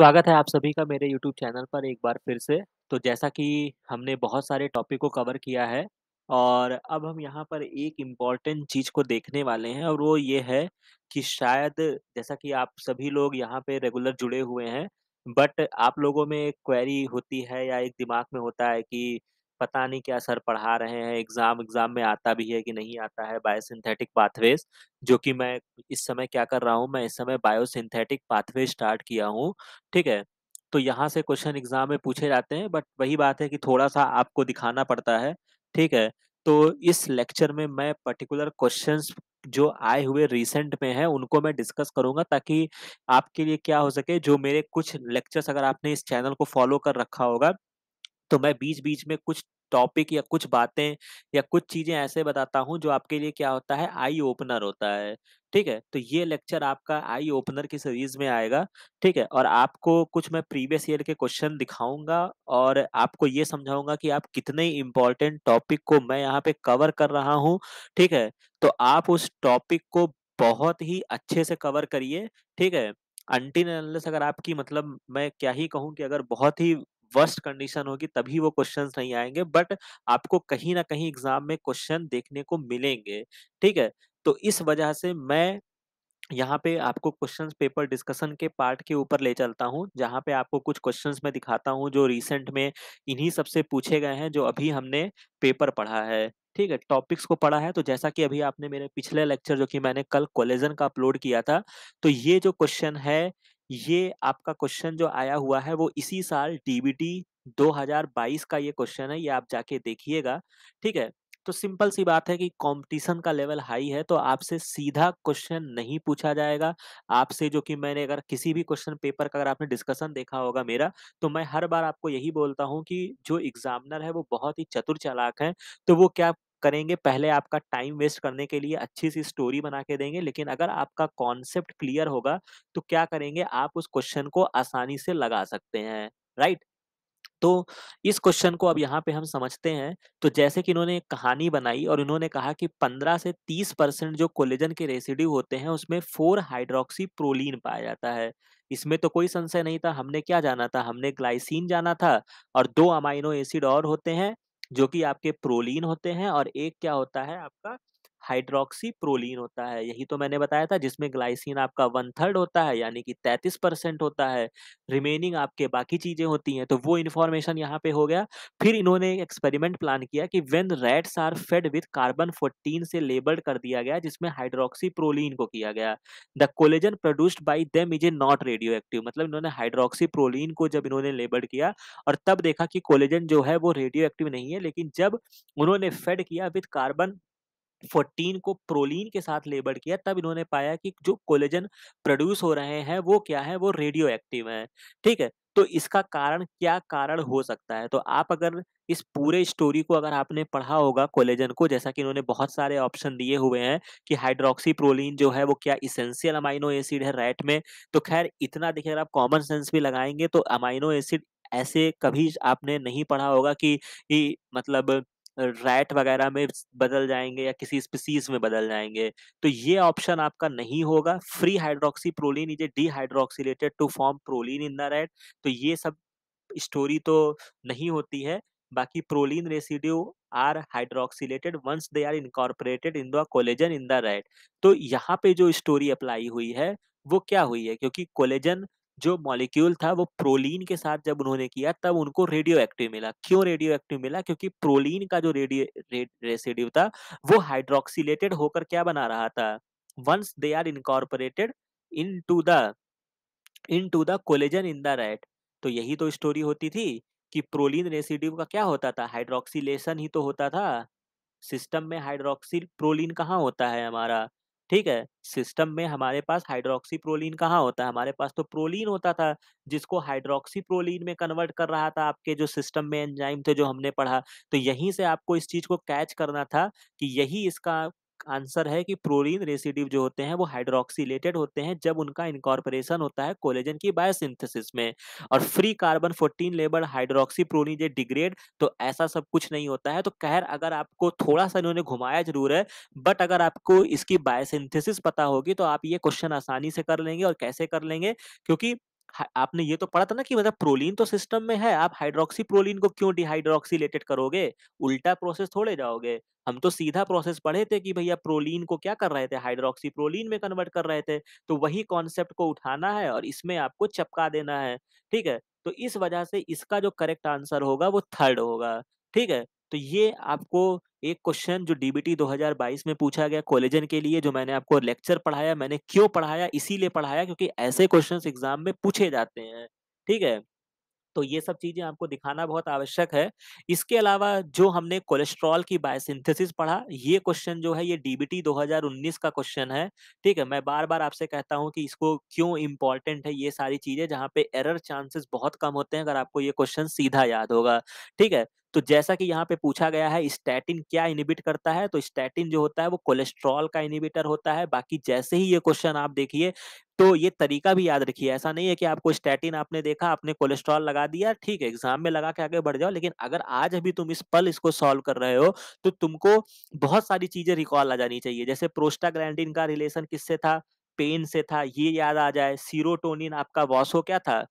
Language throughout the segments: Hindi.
स्वागत है आप सभी का मेरे YouTube चैनल पर एक बार फिर से तो जैसा कि हमने बहुत सारे टॉपिक को कवर किया है और अब हम यहाँ पर एक इम्पॉर्टेंट चीज़ को देखने वाले हैं और वो ये है कि शायद जैसा कि आप सभी लोग यहाँ पे रेगुलर जुड़े हुए हैं बट आप लोगों में एक क्वेरी होती है या एक दिमाग में होता है कि पता नहीं क्या सर पढ़ा रहे हैं एग्ज़ाम एग्ज़ाम में आता भी है कि नहीं आता है बायोसिंथेटिक पाथवेज जो कि मैं इस समय क्या कर रहा हूँ मैं इस समय बायोसिंथेटिक पाथवे स्टार्ट किया हूँ ठीक है तो यहाँ से क्वेश्चन एग्ज़ाम में पूछे जाते हैं बट वही बात है कि थोड़ा सा आपको दिखाना पड़ता है ठीक है तो इस लेक्चर में मैं पर्टिकुलर क्वेश्चंस जो आए हुए रिसेंट में हैं उनको मैं डिस्कस करूंगा ताकि आपके लिए क्या हो सके जो मेरे कुछ लेक्चर्स अगर आपने इस चैनल को फॉलो कर रखा होगा तो मैं बीच बीच में कुछ टॉपिक या कुछ बातें या कुछ चीजें ऐसे बताता हूँ जो आपके लिए क्या होता है आई ओपनर होता है ठीक है तो ये लेक्चर आपका आई ओपनर की सीरीज में आएगा ठीक है और आपको कुछ मैं प्रीवियस ईयर के क्वेश्चन दिखाऊंगा और आपको ये समझाऊंगा कि आप कितने इंपॉर्टेंट टॉपिक को मैं यहाँ पे कवर कर रहा हूँ ठीक है तो आप उस टॉपिक को बहुत ही अच्छे से कवर करिए ठीक है अगर आपकी मतलब मैं क्या ही कहूँ कि अगर बहुत ही वर्स्ट कंडीशन होगी तभी वो क्वेश्चन नहीं आएंगे बट आपको कहीं ना कहीं एग्जाम में क्वेश्चन देखने को मिलेंगे ठीक है तो इस वजह से मैं यहाँ पे आपको क्वेश्चंस पेपर डिस्कशन के पार्ट के ऊपर ले चलता हूँ जहाँ पे आपको कुछ क्वेश्चंस मैं दिखाता हूँ जो रिसेंट में इन्हीं सबसे पूछे गए हैं जो अभी हमने पेपर पढ़ा है ठीक है टॉपिक्स को पढ़ा है तो जैसा कि अभी आपने मेरे पिछले लेक्चर जो कि मैंने कल कॉलेजन का अपलोड किया था तो ये जो क्वेश्चन है ये आपका क्वेश्चन जो आया हुआ है वो इसी साल डीबीटी 2022 का ये क्वेश्चन है ये आप जाके देखिएगा ठीक है तो सिंपल सी बात है कि कंपटीशन का लेवल हाई है तो आपसे सीधा क्वेश्चन नहीं पूछा जाएगा आपसे जो कि मैंने अगर किसी भी क्वेश्चन पेपर का अगर आपने डिस्कशन देखा होगा मेरा तो मैं हर बार आपको यही बोलता हूँ कि जो एग्जामिनर है वो बहुत ही चतुर चालाक है तो वो क्या करेंगे पहले आपका टाइम वेस्ट करने के लिए अच्छी सी स्टोरी बना के देंगे लेकिन अगर आपका कॉन्सेप्ट क्लियर होगा तो क्या करेंगे आप उस क्वेश्चन को आसानी से लगा सकते हैं राइट तो इस क्वेश्चन को अब यहाँ पे हम समझते हैं तो जैसे कि इन्होंने एक कहानी बनाई और इन्होंने कहा कि 15 से 30 परसेंट जो कोलेजन के रेसिड्यू होते हैं उसमें फोर हाइड्रोक्सी प्रोलीन पाया जाता है इसमें तो कोई संशय नहीं था हमने क्या जाना था हमने ग्लाइसिन जाना था और दो अमाइनो एसिड और होते हैं जो कि आपके प्रोलीन होते हैं और एक क्या होता है आपका हाइड्रोक्सी प्रोलीन होता है यही तो मैंने बताया था जिसमें ग्लाइसिन आपका वन थर्ड होता है यानी कि तैतीस परसेंट होता है रिमेनिंग आपके बाकी चीज़ें होती हैं तो वो इन्फॉर्मेशन यहाँ पे हो गया फिर इन्होंने एक एक्सपेरिमेंट प्लान किया कि when rats are fed with carbon fourteen से लेबल्ड कर दिया गया जिसमें हाइड्रोक्सी प्रोलिन को किया गया the collagen produced by them is a not radioactive मतलब इन्होंने हाइड्रोक्सी प्रोलिन को जब इन्होंने लेबल्ड किया और तब देखा कि कोलेजन जो है वो रेडियो एक्टिव नहीं है लेकिन जब उन्होंने फेड किया विथ कार्बन फोर्टीन को प्रोलीन के साथ लेबर किया तब इन्होंने पाया कि जो कोलेजन प्रोड्यूस हो रहे हैं वो क्या है वो रेडियो एक्टिव है ठीक है तो इसका कारण क्या कारण हो सकता है तो आप अगर इस पूरे स्टोरी को अगर आपने पढ़ा होगा कोलेजन को जैसा कि इन्होंने बहुत सारे ऑप्शन दिए हुए हैं कि हाइड्रोक्सी प्रोलीन जो है वो क्या इसेंशियल अमाइनो एसिड है रैट में तो खैर इतना देखिए अगर आप कॉमन सेंस भी लगाएंगे तो अमाइनो एसिड ऐसे कभी आपने नहीं पढ़ा होगा कि मतलब रैट वगैरह में बदल जाएंगे या किसी स्पीसीज में बदल जाएंगे तो ये ऑप्शन आपका नहीं होगा free hydroxyproline is dehydroxylated to form proline in the rat तो ये सब स्टोरी तो नहीं होती है बाकी proline residue are hydroxylated once they are incorporated in the collagen in the rat तो यहाँ पे जो स्टोरी अप्लाई हुई है वो क्या हुई है क्योंकि कोलेजन जो मॉलिक्यूल था वो प्रोलीन के साथ जब उन्होंने किया तब उनको रेडियो एक्टिव मिला क्यों रेडियो एक्टिव मिला क्योंकि प्रोलीन का जो रेडियो रे, रेसिड्यू था वो हाइड्रोक्सीटेड होकर क्या बना रहा था once they are incorporated into the into the collagen in the rat तो यही तो स्टोरी होती थी कि प्रोलीन रेसिड्यू का क्या होता था हाइड्रोक्सीलेशन ही तो होता था सिस्टम में हाइड्रोक्सिल प्रोलीन कहाँ होता है हमारा ठीक है सिस्टम में हमारे पास हाइड्रोक्सी प्रोलीन कहाँ होता है हमारे पास तो प्रोलीन होता था जिसको हाइड्रोक्सी प्रोलीन में कन्वर्ट कर रहा था आपके जो सिस्टम में एंजाइम थे जो हमने पढ़ा तो यहीं से आपको इस चीज को कैच करना था कि यही इसका आंसर है कि प्रोलिन रेसिडिव जो होते हैं वो हाइड्रोक्सीटेड होते हैं जब उनका इनकॉर्पोरेशन होता है कोलेजन की बायोसिंथेसिस में और free carbon 14 labelled hydroxyproline ये डिग्रेड तो ऐसा सब कुछ नहीं होता है तो खैर अगर आपको थोड़ा सा इन्होंने घुमाया जरूर है बट अगर आपको इसकी बायोसिंथेसिस पता होगी तो आप ये क्वेश्चन आसानी से कर लेंगे और कैसे कर लेंगे क्योंकि आपने ये तो पढ़ा था ना कि मतलब प्रोलीन तो सिस्टम में है आप हाइड्रोक्सी प्रोलीन को क्यों डिहाइड्रोक्सीलेटेड करोगे उल्टा प्रोसेस थोड़े जाओगे हम तो सीधा प्रोसेस पढ़े थे कि भैया प्रोलीन को क्या कर रहे थे हाइड्रोक्सी प्रोलीन में कन्वर्ट कर रहे थे तो वही कॉन्सेप्ट को उठाना है और इसमें आपको चपका देना है ठीक है तो इस वजह से इसका जो करेक्ट आंसर होगा वो थर्ड होगा ठीक है तो ये आपको एक क्वेश्चन जो डीबीटी 2022 में पूछा गया कॉलेजन के लिए जो मैंने आपको लेक्चर पढ़ाया मैंने क्यों पढ़ाया इसीलिए पढ़ाया क्योंकि ऐसे क्वेश्चन एग्जाम में पूछे जाते हैं ठीक है तो ये सब चीजें आपको दिखाना बहुत आवश्यक है इसके अलावा जो हमने कोलेस्ट्रॉल की बायोसिंथेसिस पढ़ा ये क्वेश्चन जो है ये डीबीटी 2019 का क्वेश्चन है ठीक है मैं बार बार आपसे कहता हूँ कि इसको क्यों इम्पोर्टेंट है ये सारी चीजें जहाँ पे एरर चांसेस बहुत कम होते हैं अगर आपको ये क्वेश्चन सीधा याद होगा ठीक है तो जैसा कि यहाँ पे पूछा गया है स्टैटिन क्या इनिबिट करता है तो स्टैटिन जो होता है वो कोलेस्ट्रॉल का इनिबिटर होता है बाकी जैसे ही ये क्वेश्चन आप देखिए तो ये तरीका भी याद रखिए ऐसा नहीं है कि आपको स्टैटिन आपने देखा आपने कोलेस्ट्रॉल लगा दिया ठीक है एग्जाम में लगा के आगे बढ़ जाओ लेकिन अगर आज अभी तुम इस पल इसको सॉल्व कर रहे हो तो तुमको बहुत सारी चीजें रिकॉल आ जानी चाहिए जैसे प्रोस्टाग्लैंडिन का रिलेशन किससे था पेन से था ये याद आ जाए सीरोटोनिन आपका वॉस हो क्या था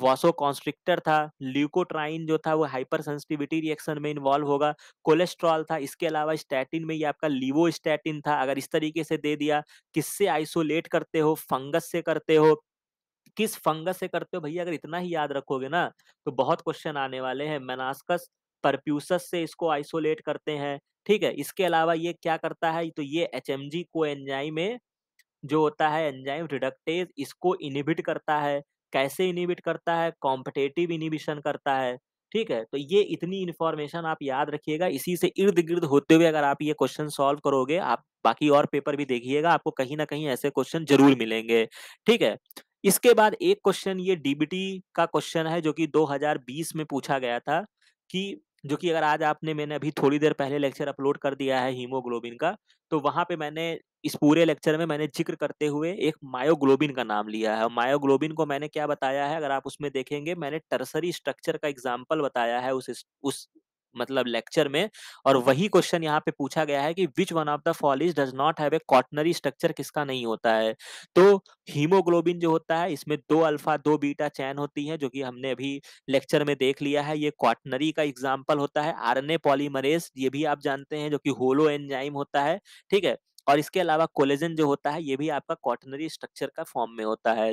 वॉसो कॉन्स्ट्रिक्टर था ल्यूकोट्राइन जो था वो हाइपर सेंसिटिविटी रिएक्शन में इन्वॉल्व होगा कोलेस्ट्रॉल था इसके अलावा स्टैटिन में ये आपका लिवो स्टैटिन था अगर इस तरीके से दे दिया किससे आइसोलेट करते हो फंगस से करते हो किस फंगस से करते हो भैया अगर इतना ही याद रखोगे ना तो बहुत क्वेश्चन आने वाले हैं मेनास्कस परप्यूसस से इसको आइसोलेट करते हैं ठीक है इसके अलावा ये क्या करता है तो ये एच एम जी को एंजाइम में जो होता है एंजाइम रिडक्टेज इसको इनिबिट करता है कैसे इनिबिट करता है कॉम्पिटेटिव इनिबिशन करता है ठीक है तो ये इतनी इन्फॉर्मेशन आप याद रखिएगा इसी से इर्द गिर्द होते हुए अगर आप ये क्वेश्चन सॉल्व करोगे आप बाकी और पेपर भी देखिएगा आपको कहीं ना कहीं ऐसे क्वेश्चन जरूर मिलेंगे ठीक है इसके बाद एक क्वेश्चन ये डीबीटी का क्वेश्चन है जो कि 2020 में पूछा गया था कि जो कि अगर आज आपने मैंने अभी थोड़ी देर पहले लेक्चर अपलोड कर दिया है हीमोग्लोबिन का तो वहाँ पे मैंने इस पूरे लेक्चर में मैंने जिक्र करते हुए एक मायोग्लोबिन का नाम लिया है मायोग्लोबिन को मैंने क्या बताया है अगर आप उसमें देखेंगे मैंने टर्सरी स्ट्रक्चर का एग्जाम्पल बताया है उस उस मतलब लेक्चर में और वही क्वेश्चन यहाँ पे पूछा गया है कि which one of the following does not have a quaternary structure किसका नहीं होता है तो हीमोग्लोबिन जो होता है इसमें दो अल्फा दो बीटा चैन होती है जो कि हमने अभी लेक्चर में देख लिया है ये कॉटनरी का एग्जाम्पल होता है आर एन ये भी आप जानते हैं जो कि होलो एंजाइम होता है ठीक है और इसके अलावा कोलेजन जो होता है ये भी आपका कॉटनरी स्ट्रक्चर का फॉर्म में होता है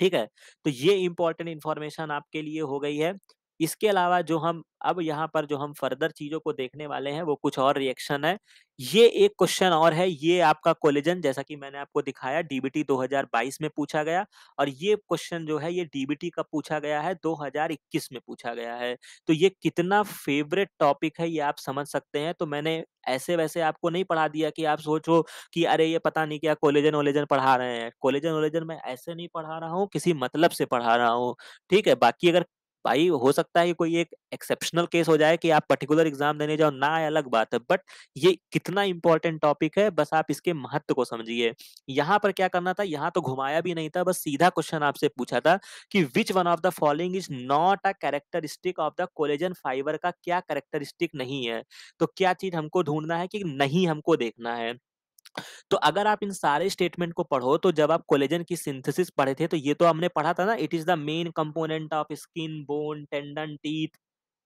ठीक है तो ये इंपॉर्टेंट इंफॉर्मेशन आपके लिए हो गई है इसके अलावा जो हम अब यहाँ पर जो हम फर्दर चीजों को देखने वाले हैं वो कुछ और रिएक्शन है ये एक क्वेश्चन और है ये आपका कोलिजन जैसा कि मैंने आपको दिखाया डीबीटी 2022 में पूछा गया और ये क्वेश्चन जो है ये डीबीटी का पूछा गया है 2021 में पूछा गया है तो ये कितना फेवरेट टॉपिक है ये आप समझ सकते हैं तो मैंने ऐसे वैसे आपको नहीं पढ़ा दिया कि आप सोचो कि अरे ये पता नहीं क्या कोलेजन ओलेजन पढ़ा रहे हैं कोलेजन ओलेजन मैं ऐसे नहीं पढ़ा रहा हूँ किसी मतलब से पढ़ा रहा हूँ ठीक है बाकी अगर भाई हो सकता है कोई एक एक्सेप्शनल केस हो जाए कि आप पर्टिकुलर एग्जाम देने जाओ ना अलग बात है बट ये कितना इंपॉर्टेंट टॉपिक है बस आप इसके महत्व को समझिए यहाँ पर क्या करना था यहाँ तो घुमाया भी नहीं था बस सीधा क्वेश्चन आपसे पूछा था कि which one of the following is not a characteristic of the collagen fibre का क्या कैरेक्टरिस्टिक नहीं है तो क्या चीज हमको ढूंढना है कि नहीं हमको देखना है तो अगर आप इन सारे स्टेटमेंट को पढ़ो तो जब आप कोलेजन की सिंथेसिस पढ़े थे तो ये तो हमने पढ़ा था ना it is the main component of skin bone tendon teeth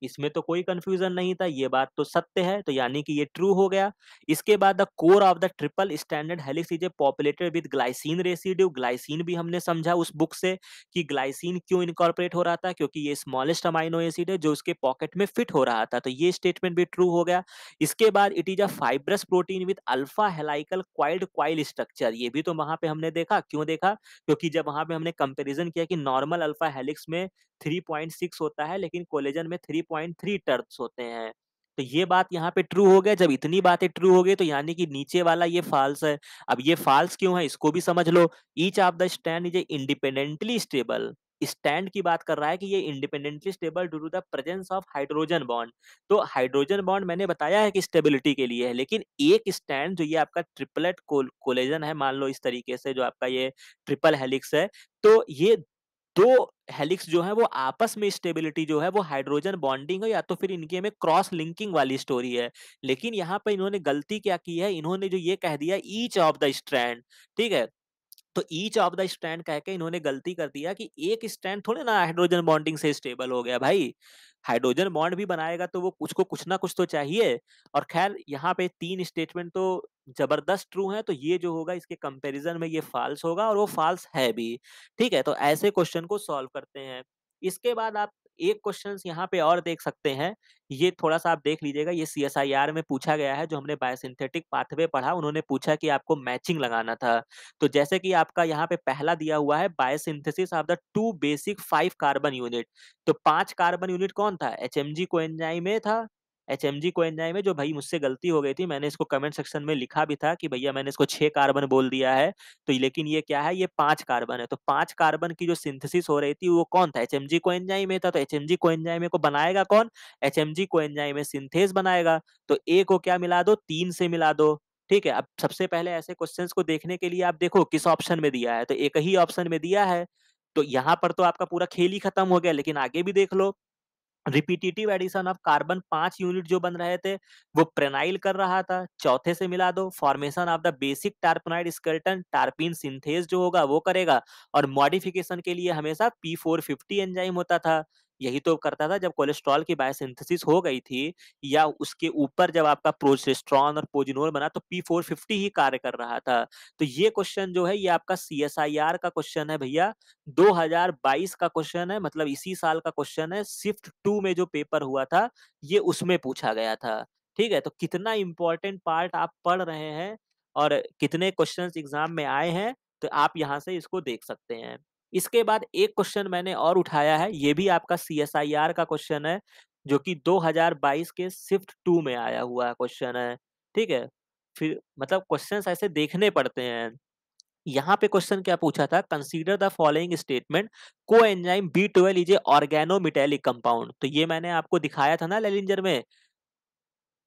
इसमें तो कोई कंफ्यूजन नहीं था ये बात तो सत्य है तो यानी कि ये ट्रू हो गया इसके बाद the core of the triple standard helix is a populated with glycine residue glycine भी हमने समझा उस बुक से कि ग्लाइसिन क्यों इनकॉर्पोरेट हो रहा था क्योंकि ये स्मॉलेस्ट अमाइनो एसिड है जो उसके पॉकेट में फिट हो रहा था तो ये स्टेटमेंट भी ट्रू हो गया इसके बाद it is a fibrous protein with alpha helical coiled coil structure ये भी तो वहां पे हमने देखा क्यों देखा क्योंकि जब वहां पे हमने कंपेरिजन किया कि नॉर्मल अल्फा हेलिक्स में 3.6 होता है लेकिन कोलेजन में 3.3 टर्न्स होते हैं तो ये बात यहाँ पे ट्रू हो गया जब इतनी बातें ट्रू हो गई तो यानी कि नीचे वाला ये फॉल्स है अब ये फॉल्स क्यों है इसको भी समझ लो each of the stand is a independently stable stand की बात कर रहा है कि ये independently stable due to the presence of hydrogen bond तो हाइड्रोजन बॉन्ड मैंने बताया है कि स्टेबिलिटी के लिए है लेकिन एक स्टैंड जो ये आपका ट्रिपलेट कोलेजन है मान लो इस तरीके से जो आपका ये ट्रिपल हेलिक्स है तो ये दो तो हेलिक्स जो है वो आपस में स्टेबिलिटी जो है वो हाइड्रोजन बॉन्डिंग है या तो फिर इनके में क्रॉस लिंकिंग वाली स्टोरी है लेकिन यहाँ पर इन्होंने गलती क्या की है इन्होंने जो ये कह दिया ईच ऑफ द स्ट्रैंड ठीक है तो ईच ऑफ द स्टैंड कह के इन्होंने गलती कर दिया कि एक स्टैंड थोड़े ना हाइड्रोजन बॉन्डिंग से स्टेबल हो गया भाई हाइड्रोजन बॉन्ड भी बनाएगा तो वो कुछ को कुछ ना कुछ तो चाहिए और खैर यहाँ पे तीन स्टेटमेंट तो जबरदस्त ट्रू है तो ये जो होगा इसके कंपैरिजन में ये फॉल्स होगा और वो फॉल्स है भी ठीक है तो ऐसे क्वेश्चन को सॉल्व करते हैं इसके बाद आप एक क्वेश्चन यहाँ पे और देख सकते हैं ये थोड़ा सा आप देख लीजिएगा ये सी एस आई आर में पूछा गया है जो हमने बायोसिंथेटिक पाथवे पढ़ा उन्होंने पूछा कि आपको मैचिंग लगाना था तो जैसे कि आपका यहाँ पे पहला दिया हुआ है biosynthesis of the two basic five carbon unit तो पांच कार्बन यूनिट कौन था एच एम जी एनजाई में था एच एम एचएमजी कोएंजाइम है जो भाई मुझसे गलती हो गई थी मैंने इसको कमेंट सेक्शन में लिखा भी था कि भैया मैंने इसको छह कार्बन बोल दिया है तो लेकिन ये क्या है ये पांच कार्बन है तो पांच कार्बन की जो सिंथेसिस हो रही थी वो कौन था एचएमजी कोएंजाइम था तो एम जी को बनाएगा कौन एचएमजी में सिंथेस बनाएगा तो ए को क्या मिला दो तीन से मिला दो ठीक है अब सबसे पहले ऐसे क्वेश्चंस को देखने के लिए आप देखो किस ऑप्शन में दिया है तो एक ही ऑप्शन में दिया है तो यहाँ पर तो आपका पूरा खेल ही खत्म हो गया लेकिन आगे भी देख लो रिपीटेटिव एडिशन ऑफ कार्बन पांच यूनिट जो बन रहे थे वो प्रेनाइल कर रहा था चौथे से मिला दो formation of the basic terpenoid skeleton terpene synthase जो होगा वो करेगा और मॉडिफिकेशन के लिए हमेशा पी फोर फिफ्टी एंजाइम होता था यही तो करता था जब कोलेस्ट्रॉल की बायोसिंथेसिस हो गई थी या उसके ऊपर जब आपका प्रोजेस्ट्रॉन और पोजिनोल बना तो पी फोर फिफ्टी ही कार्य कर रहा था तो ये क्वेश्चन जो है ये आपका सी एस आई आर का क्वेश्चन है भैया दो हजार बाईस का क्वेश्चन है मतलब इसी साल का क्वेश्चन है शिफ्ट टू में जो पेपर हुआ था ये उसमें पूछा गया था ठीक है तो कितना इंपॉर्टेंट पार्ट आप पढ़ रहे हैं और कितने क्वेश्चंस एग्जाम में आए हैं तो आप यहाँ से इसको देख सकते हैं इसके बाद एक क्वेश्चन मैंने और उठाया है ये भी आपका सी का क्वेश्चन है जो कि 2022 के शिफ्ट टू में आया हुआ क्वेश्चन है ठीक है फिर मतलब क्वेश्चन ऐसे देखने पड़ते हैं यहाँ पे क्वेश्चन क्या पूछा था कंसीडर द फॉलोइंग स्टेटमेंट को enzyme B twelve is a organometallic compound तो ये मैंने आपको दिखाया था ना लेलिंजर में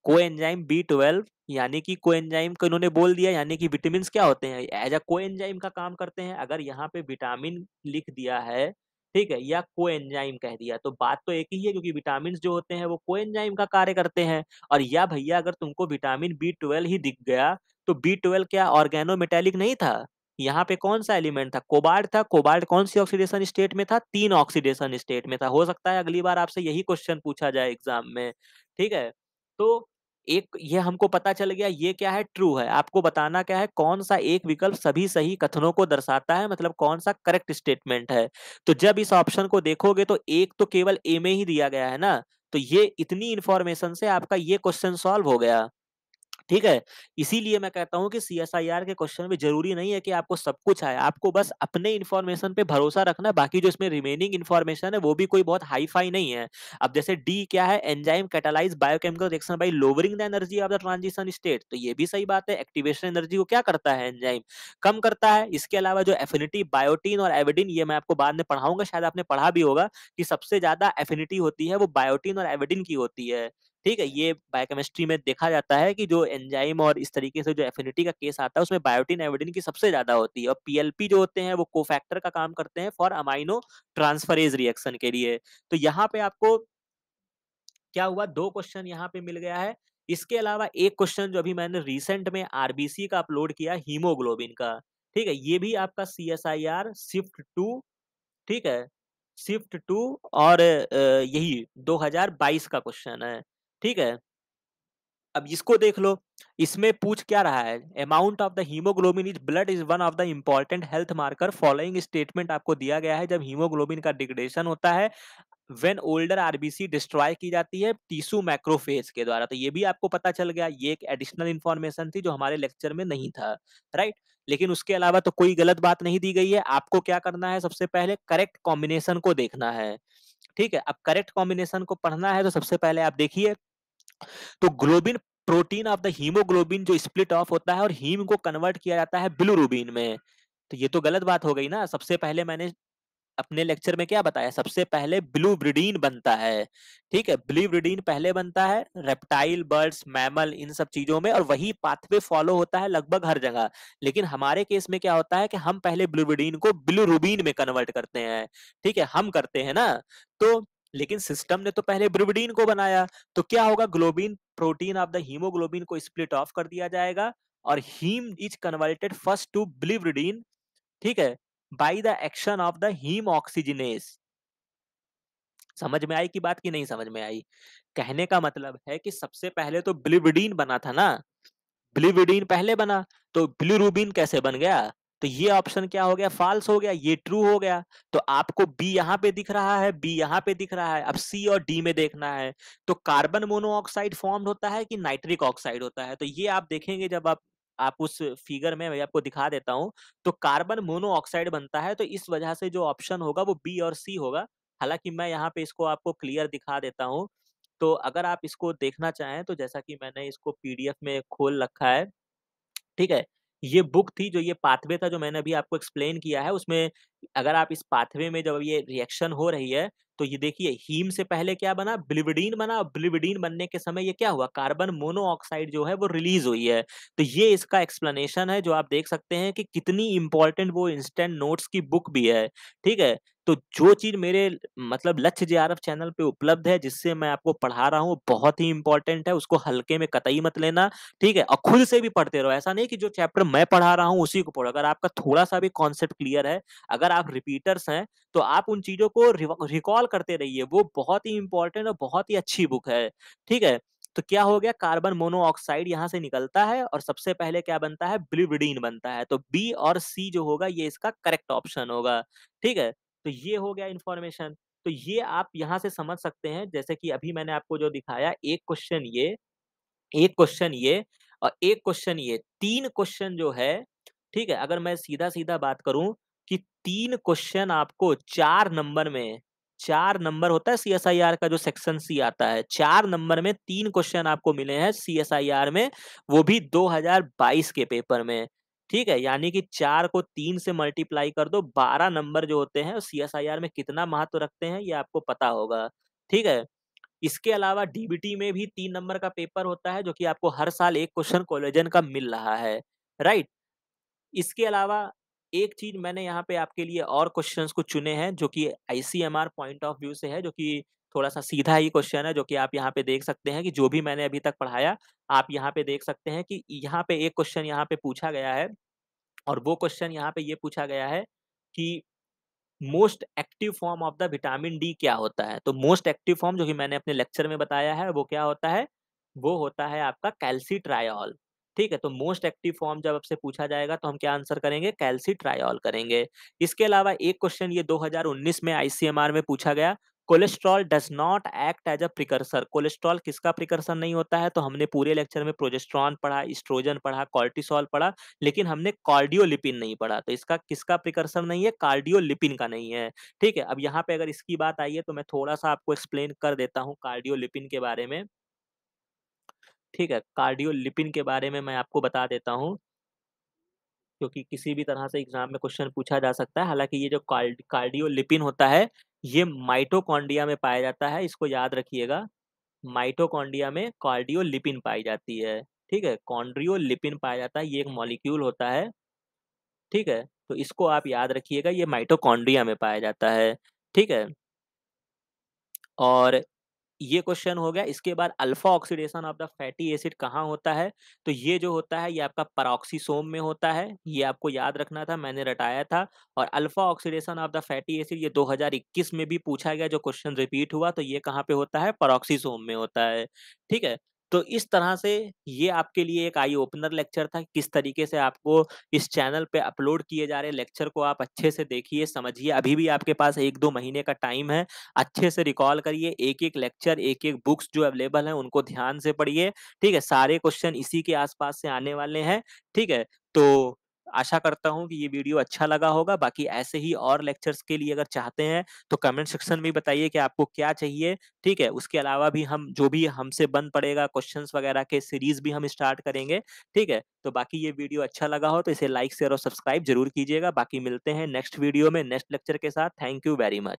को एंजाइम बी ट्वेल्व यानी कि कोएंजाइम को इन्होंने बोल दिया यानी कि विटामिन क्या होते हैं एज अ कोएंजाइम का काम करते हैं अगर यहाँ पे विटामिन लिख दिया है ठीक है या कोएंजाइम कह दिया तो बात तो एक ही है क्योंकि विटामिन जो होते हैं वो कोएंजाइम का कार्य करते हैं और या भैया अगर तुमको विटामिन बी ट्वेल्व ही दिख गया तो बी ट्वेल्व क्या ऑर्गेनोमेटेलिक नहीं था यहाँ पे कौन सा एलिमेंट था कोबाल्ट था कोबाल्ट कौन सी ऑक्सीडेशन स्टेट में था तीन ऑक्सीडेशन स्टेट में था हो सकता है अगली बार आपसे यही क्वेश्चन पूछा जाए एग्जाम में ठीक है तो एक ये हमको पता चल गया ये क्या है ट्रू है आपको बताना क्या है कौन सा एक विकल्प सभी सही कथनों को दर्शाता है मतलब कौन सा करेक्ट स्टेटमेंट है तो जब इस ऑप्शन को देखोगे तो एक तो केवल ए में ही दिया गया है ना तो ये इतनी इन्फॉर्मेशन से आपका ये क्वेश्चन सॉल्व हो गया ठीक है इसीलिए मैं कहता हूँ कि सी एस आई आर के क्वेश्चन में जरूरी नहीं है कि आपको सब कुछ आए आपको बस अपने इन्फॉर्मेशन पे भरोसा रखना बाकी जो इसमें रिमेनिंग इन्फॉर्मेशन है वो भी कोई बहुत हाई फाई नहीं है अब जैसे डी क्या है enzyme catalyse biochemical reaction by lowering the energy of the transition state तो ये भी सही बात है एक्टिवेशन एनर्जी को क्या करता है एंजाइम कम करता है इसके अलावा जो एफिनिटी बायोटीन और एविडिन ये मैं आपको बाद में पढ़ाऊंगा शायद आपने पढ़ा भी होगा कि सबसे ज्यादा एफिनिटी होती है वो बायोटीन और एविडिन की होती है ठीक है ये बायोकेमिस्ट्री में देखा जाता है कि जो एंजाइम और इस तरीके से जो एफिनिटी का केस आता है उसमें बायोटिन एविडिन की सबसे ज्यादा होती है और पीएलपी जो होते हैं वो कोफैक्टर का, का काम करते हैं फॉर अमाइनो ट्रांसफरेज रिएक्शन के लिए तो यहाँ पे आपको क्या हुआ दो क्वेश्चन यहाँ पे मिल गया है इसके अलावा एक क्वेश्चन जो अभी मैंने रिसेंट में आरबीसी का अपलोड किया हीमोग्लोबिन का ठीक है ये भी आपका C S I R shift two ठीक है शिफ्ट टू और यही 2022 का क्वेश्चन है ठीक है अब इसको देख लो इसमें पूछ क्या रहा है amount of the haemoglobin is blood is one of the important health marker following statement आपको दिया गया है जब हीमोग्लोबिन का डिग्रेडेशन होता है वेन ओल्डर आरबीसी डिस्ट्रॉय की जाती है टीसू मैक्रोफेज के द्वारा तो ये भी आपको पता चल गया ये एक एडिशनल इन्फॉर्मेशन थी जो हमारे लेक्चर में नहीं था राइट लेकिन उसके अलावा तो कोई गलत बात नहीं दी गई है आपको क्या करना है सबसे पहले करेक्ट कॉम्बिनेशन को देखना है ठीक है अब करेक्ट कॉम्बिनेशन को पढ़ना है तो सबसे पहले आप देखिए तो globin protein of the haemoglobin जो स्प्लिट ऑफ होता है और हीम को कन्वर्ट किया जाता है बिलुरुबिन में तो ये तो गलत बात हो गई ना सबसे पहले मैंने अपने लेक्चर में क्या बताया सबसे पहले ब्लू ब्रिडीन बनता है ठीक है ब्लू ब्रिडीन पहले बनता है रेप्टाइल बर्ड्स मैमल इन सब चीजों में और वही पाथवे फॉलो होता है लगभग हर जगह लेकिन हमारे केस में क्या होता है कि हम पहले ब्लू ब्रिडीन को ब्लू रूबीन में कन्वर्ट करते हैं ठीक है हम करते हैं ना तो लेकिन सिस्टम ने तो पहले ब्रिबडीन को बनाया तो क्या होगा globin protein of the haemoglobin को स्प्लिट ऑफ कर दिया जाएगा और haem is converted first to biliverdin ठीक है by the action of the haem oxygenase समझ में आई की बात की नहीं समझ में आई कहने का मतलब है कि सबसे पहले तो ब्लिविडीन बना था ना ब्लिविडीन पहले बना तो ब्लूरूबिन कैसे बन गया तो ये ऑप्शन क्या हो गया फॉल्स हो गया ये ट्रू हो गया तो आपको बी यहाँ पे दिख रहा है बी यहाँ पे दिख रहा है अब सी और डी में देखना है तो कार्बन मोनोऑक्साइड फॉर्म होता है कि नाइट्रिक ऑक्साइड होता है तो ये आप देखेंगे जब आप आप उस फिगर में मैं आपको दिखा देता हूँ तो कार्बन मोनोऑक्साइड बनता है तो इस वजह से जो ऑप्शन होगा वो बी और सी होगा हालांकि मैं यहाँ पे इसको आपको क्लियर दिखा देता हूँ तो अगर आप इसको देखना चाहें तो जैसा कि मैंने इसको पीडीएफ में खोल रखा है ठीक है ये बुक थी जो ये पाथवे था जो मैंने अभी आपको एक्सप्लेन किया है उसमें अगर आप इस पाथवे में जब ये रिएक्शन हो रही है तो ये देखिए हीम से पहले क्या बना ब्लिविडीन बना ब्लिविडीन बनने के समय ये क्या हुआ कार्बन मोनोऑक्साइड जो है वो रिलीज हुई है तो ये इसका एक्सप्लेनेशन है जो आप देख सकते हैं कि कितनी इंपॉर्टेंट वो इंस्टेंट नोट्स की बुक भी है ठीक है तो जो चीज मेरे मतलब लक्ष्य जे आर एफ चैनल पे उपलब्ध है जिससे मैं आपको पढ़ा रहा हूँ बहुत ही इंपॉर्टेंट है उसको हल्के में कतई मत लेना ठीक है और खुद से भी पढ़ते रहो ऐसा नहीं कि जो चैप्टर मैं पढ़ा रहा हूँ उसी को पढ़ो अगर आपका थोड़ा सा भी कॉन्सेप्ट क्लियर है अगर अगर आप रिपीटर्स हैं तो आप उन चीजों को रिकॉल करते रहिए वो बहुत ही इंपॉर्टेंट और बहुत ही अच्छी बुक है ठीक है तो क्या हो गया कार्बन मोनोऑक्साइड यहाँ से निकलता है और सबसे पहले क्या बनता है ब्लूबिडीन बनता है तो बी और सी जो होगा ये इसका करेक्ट ऑप्शन होगा ठीक है तो ये हो गया इन्फॉर्मेशन तो ये आप यहाँ से समझ सकते हैं जैसे कि अभी मैंने आपको जो दिखाया एक क्वेश्चन ये एक क्वेश्चन ये और एक क्वेश्चन ये तीन क्वेश्चन जो है ठीक है अगर मैं सीधा सीधा बात करूं तीन क्वेश्चन आपको चार नंबर में चार नंबर होता है सीएसआईआर का जो सेक्शन सी आता है चार नंबर में तीन क्वेश्चन आपको मिले हैं सीएसआईआर में वो भी 2022 के पेपर में ठीक है यानी कि चार को तीन से मल्टीप्लाई कर दो बारह नंबर जो होते हैं सीएसआईआर में कितना महत्व रखते हैं ये आपको पता होगा ठीक है इसके अलावा डीबीटी में भी तीन नंबर का पेपर होता है जो कि आपको हर साल एक क्वेश्चन कोलेजन का मिल रहा है राइट इसके अलावा एक चीज मैंने यहाँ पे आपके लिए और क्वेश्चंस को चुने हैं जो कि आईसीएमआर पॉइंट ऑफ व्यू से है जो कि थोड़ा सा सीधा ही क्वेश्चन है जो कि आप यहाँ पे देख सकते हैं कि जो भी मैंने अभी तक पढ़ाया आप यहाँ पे देख सकते हैं कि यहाँ पे एक क्वेश्चन यहाँ पे पूछा गया है और वो क्वेश्चन यहाँ पे ये पूछा गया है कि most active form of the vitamin D क्या होता है तो मोस्ट एक्टिव फॉर्म जो कि मैंने अपने लेक्चर में बताया है वो क्या होता है वो होता है आपका कैल्सी ठीक है तो मोस्ट एक्टिव फॉर्म जब आपसे पूछा जाएगा तो हम क्या आंसर करेंगे ट्रायल करेंगे इसके अलावा एक क्वेश्चन ये 2019 में आईसीएमआर में पूछा गया cholesterol does not act as a precursor cholesterol किसका प्रिकर्सर नहीं होता है तो हमने पूरे लेक्चर में प्रोजेस्ट्रॉन पढ़ा इस्ट्रोजन पढ़ा कॉर्टिसॉल पढ़ा लेकिन हमने कार्डियोलिपिन नहीं पढ़ा तो इसका किसका प्रिकर्सर नहीं है कार्डियोलिपिन का नहीं है ठीक है अब यहाँ पे अगर इसकी बात आई है तो मैं थोड़ा सा आपको एक्सप्लेन कर देता हूँ कार्डियोलिपिन के बारे में ठीक है कार्डियोलिपिन के बारे में मैं आपको बता देता हूँ क्योंकि किसी भी तरह से एग्जाम में क्वेश्चन पूछा जा सकता है हालांकि ये जो कार्ड कार्डियोलिपिन होता है ये माइटोकॉन्डिया में पाया जाता है इसको याद रखिएगा माइटोकॉन्डिया में कार्डियोलिपिन पाई जाती है ठीक है कॉन्ड्रियोलिपिन पाया जाता है ये एक मॉलिक्यूल होता है ठीक है तो इसको आप याद रखिएगा ये माइटोकॉन्ड्रिया में पाया जाता है ठीक है और ये क्वेश्चन हो गया इसके बाद alpha oxidation of the fatty acid कहाँ होता है तो ये जो होता है ये आपका पराक्सीसोम में होता है ये आपको याद रखना था मैंने रटाया था और alpha oxidation of the fatty acid ये 2021 में भी पूछा गया जो क्वेश्चन रिपीट हुआ तो ये कहाँ पे होता है पराक्सीसोम में होता है ठीक है तो इस तरह से ये आपके लिए एक आई ओपनर लेक्चर था किस तरीके से आपको इस चैनल पे अपलोड किए जा रहे लेक्चर को आप अच्छे से देखिए समझिए अभी भी आपके पास एक दो महीने का टाइम है अच्छे से रिकॉल करिए एक एक लेक्चर एक एक बुक्स जो अवेलेबल है उनको ध्यान से पढ़िए ठीक है सारे क्वेश्चन इसी के आसपास से आने वाले हैं ठीक है तो आशा करता हूँ कि ये वीडियो अच्छा लगा होगा बाकी ऐसे ही और लेक्चर्स के लिए अगर चाहते हैं तो कमेंट सेक्शन में बताइए कि आपको क्या चाहिए ठीक है उसके अलावा भी हम जो भी हमसे बन पड़ेगा क्वेश्चन वगैरह के सीरीज भी हम स्टार्ट करेंगे ठीक है तो बाकी ये वीडियो अच्छा लगा हो तो इसे लाइक शेयर और सब्सक्राइब जरूर कीजिएगा बाकी मिलते हैं नेक्स्ट वीडियो में नेक्स्ट लेक्चर के साथ थैंक यू वेरी मच